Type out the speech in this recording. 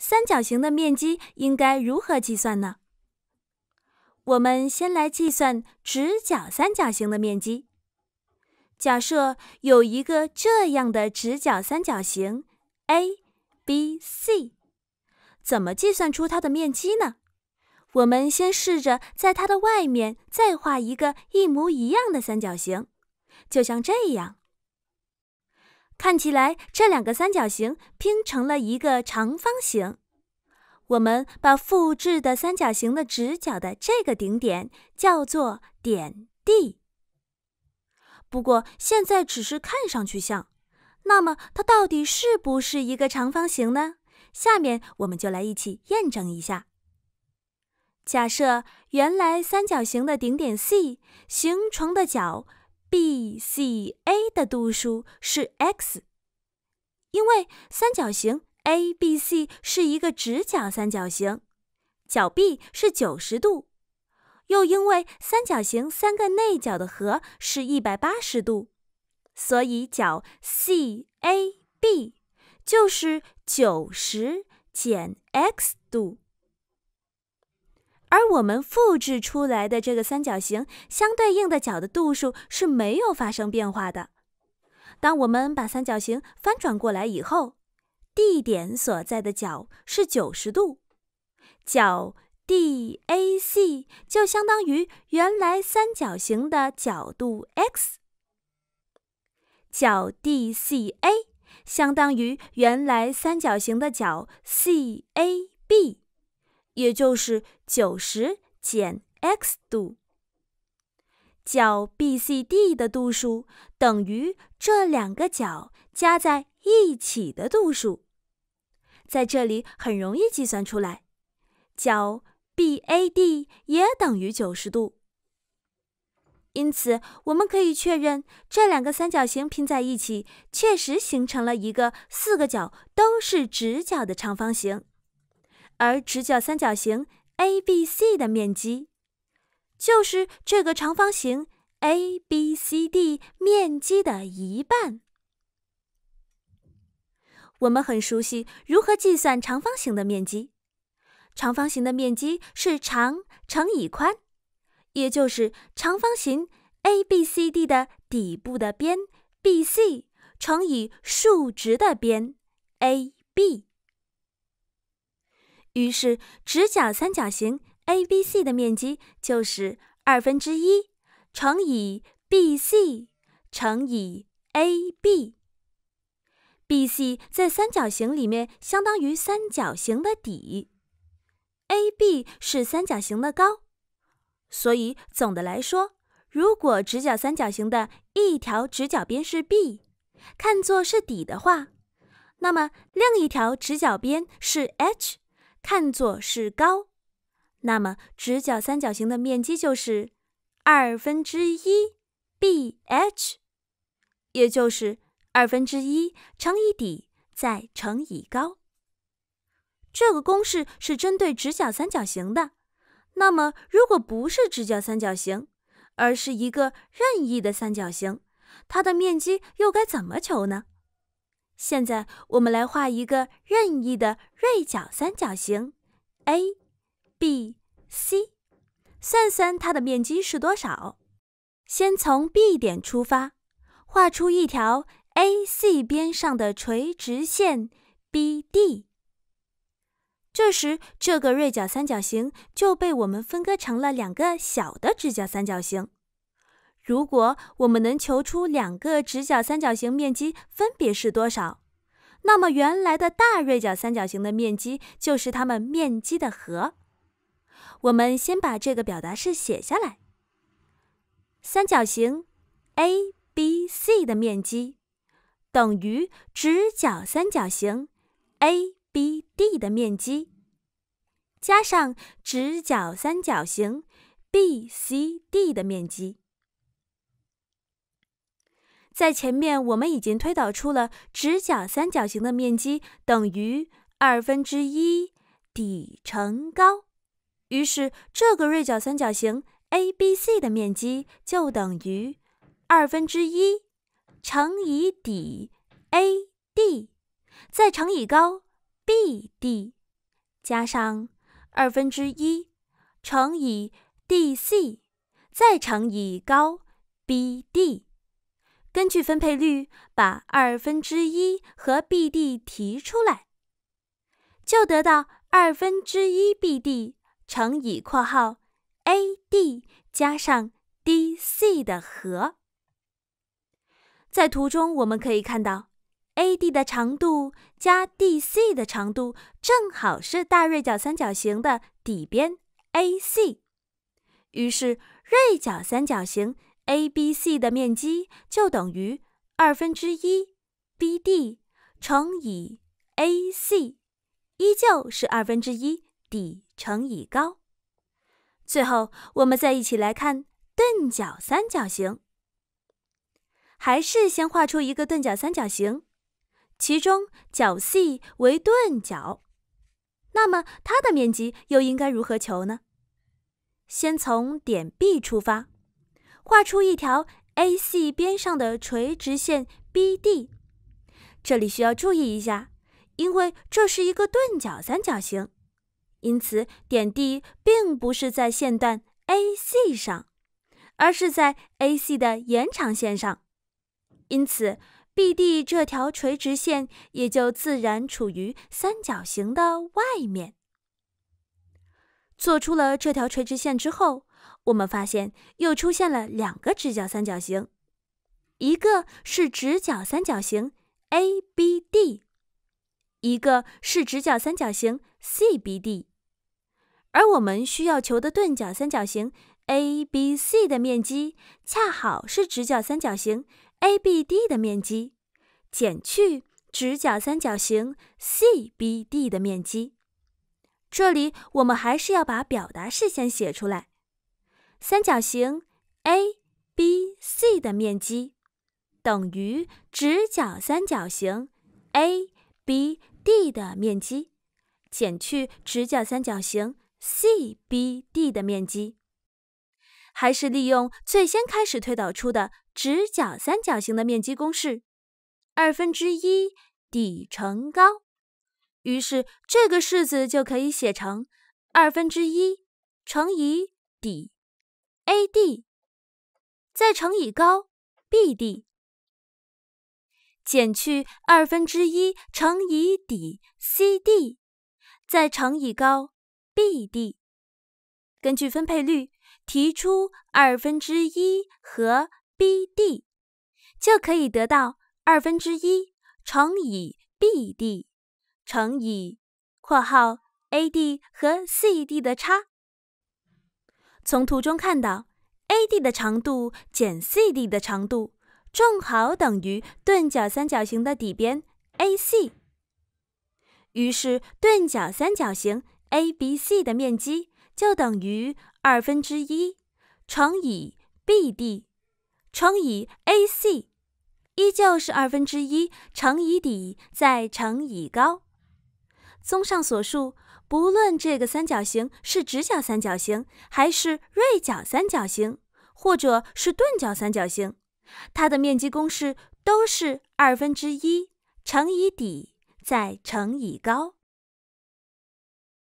三角形的面积应该如何计算呢？我们先来计算直角三角形的面积。假设有一个这样的直角三角形 ABC，怎么计算出它的面积呢？我们先试着在它的外面再画一个一模一样的三角形，就像这样。看起来这两个三角形拼成了一个长方形。我们把复制的三角形的直角的这个顶点叫做点 D。不过现在只是看上去像，那么它到底是不是一个长方形呢？下面我们就来一起验证一下。假设原来三角形的顶点 C 形成的角。B C A 的度数是 x，因为三角形 A B C 是一个直角三角形，角 B 是九十度，又因为三角形三个内角的和是一百八十度，所以角 C A B 就是九十减 x 度。而我们复制出来的这个三角形，相对应的角的度数是没有发生变化的。当我们把三角形翻转过来以后，D 点所在的角是90度，角 DAC 就相当于原来三角形的角度 x，角 DCA 相当于原来三角形的角 CAB。也就是九十减 x 度，角 BCD 的度数等于这两个角加在一起的度数，在这里很容易计算出来，角 BAD 也等于九十度，因此我们可以确认这两个三角形拼在一起确实形成了一个四个角都是直角的长方形。而直角三角形 ABC 的面积就是这个长方形 ABCD 面积的一半。我们很熟悉如何计算长方形的面积，长方形的面积是长乘以宽，也就是长方形 ABCD 的底部的边 BC 乘以竖直的边 AB。于是，直角三角形 A B C 的面积就是二分之一乘以 B C 乘以 A B。B C 在三角形里面相当于三角形的底，A B 是三角形的高。所以总的来说，如果直角三角形的一条直角边是 b，看作是底的话，那么另一条直角边是 h。看作是高，那么直角三角形的面积就是二分之一 b h，也就是二分之一乘以底再乘以高。这个公式是针对直角三角形的。那么，如果不是直角三角形，而是一个任意的三角形，它的面积又该怎么求呢？现在我们来画一个任意的锐角三角形，A、B、C，算算它的面积是多少。先从 B 点出发，画出一条 AC 边上的垂直线 BD。这时，这个锐角三角形就被我们分割成了两个小的直角三角形。如果我们能求出两个直角三角形面积分别是多少，那么原来的大锐角三角形的面积就是它们面积的和。我们先把这个表达式写下来：三角形 ABC 的面积等于直角三角形 ABD 的面积加上直角三角形 BCD 的面积。在前面，我们已经推导出了直角三角形的面积等于二分之一底乘高。于是，这个锐角三角形 ABC 的面积就等于二分之一乘以底 AD，再乘以高 BD，加上二分之一乘以 DC 再乘以高 BD。根据分配律，把二分之一和 BD 提出来，就得到二分之一 BD 乘以括号 AD 加上 DC 的和。在图中，我们可以看到 AD 的长度加 DC 的长度正好是大锐角三角形的底边 AC，于是锐角三角形。A B C 的面积就等于二分之一 B D 乘以 A C，依旧是二分之一底乘以高。最后，我们再一起来看钝角三角形。还是先画出一个钝角三角形，其中角 C 为钝角，那么它的面积又应该如何求呢？先从点 B 出发。画出一条 AC 边上的垂直线 BD，这里需要注意一下，因为这是一个钝角三角形，因此点 D 并不是在线段 AC 上，而是在 AC 的延长线上，因此 BD 这条垂直线也就自然处于三角形的外面。做出了这条垂直线之后。我们发现又出现了两个直角三角形，一个是直角三角形 ABD，一个是直角三角形 CBD，而我们需要求的钝角三角形 ABC 的面积，恰好是直角三角形 ABD 的面积减去直角三角形 CBD 的面积。这里我们还是要把表达式先写出来。三角形 ABC 的面积等于直角三角形 ABD 的面积减去直角三角形 CBD 的面积，还是利用最先开始推导出的直角三角形的面积公式二分之一底乘高，于是这个式子就可以写成二分之一乘以底。AD 再乘以高 BD，减去二分之一乘以底 CD 再乘以高 BD。根据分配率提出二分之一和 BD，就可以得到二分之一乘以 BD 乘以括号 AD 和 CD 的差。从图中看到，AD 的长度减 CD 的长度正好等于钝角三角形的底边 AC，于是钝角三角形 ABC 的面积就等于二分之一乘以 BD 乘以 AC，依旧是二分之一乘以底再乘以高。综上所述，不论这个三角形是直角三角形，还是锐角三角形，或者是钝角三角形，它的面积公式都是二分之一乘以底再乘以高。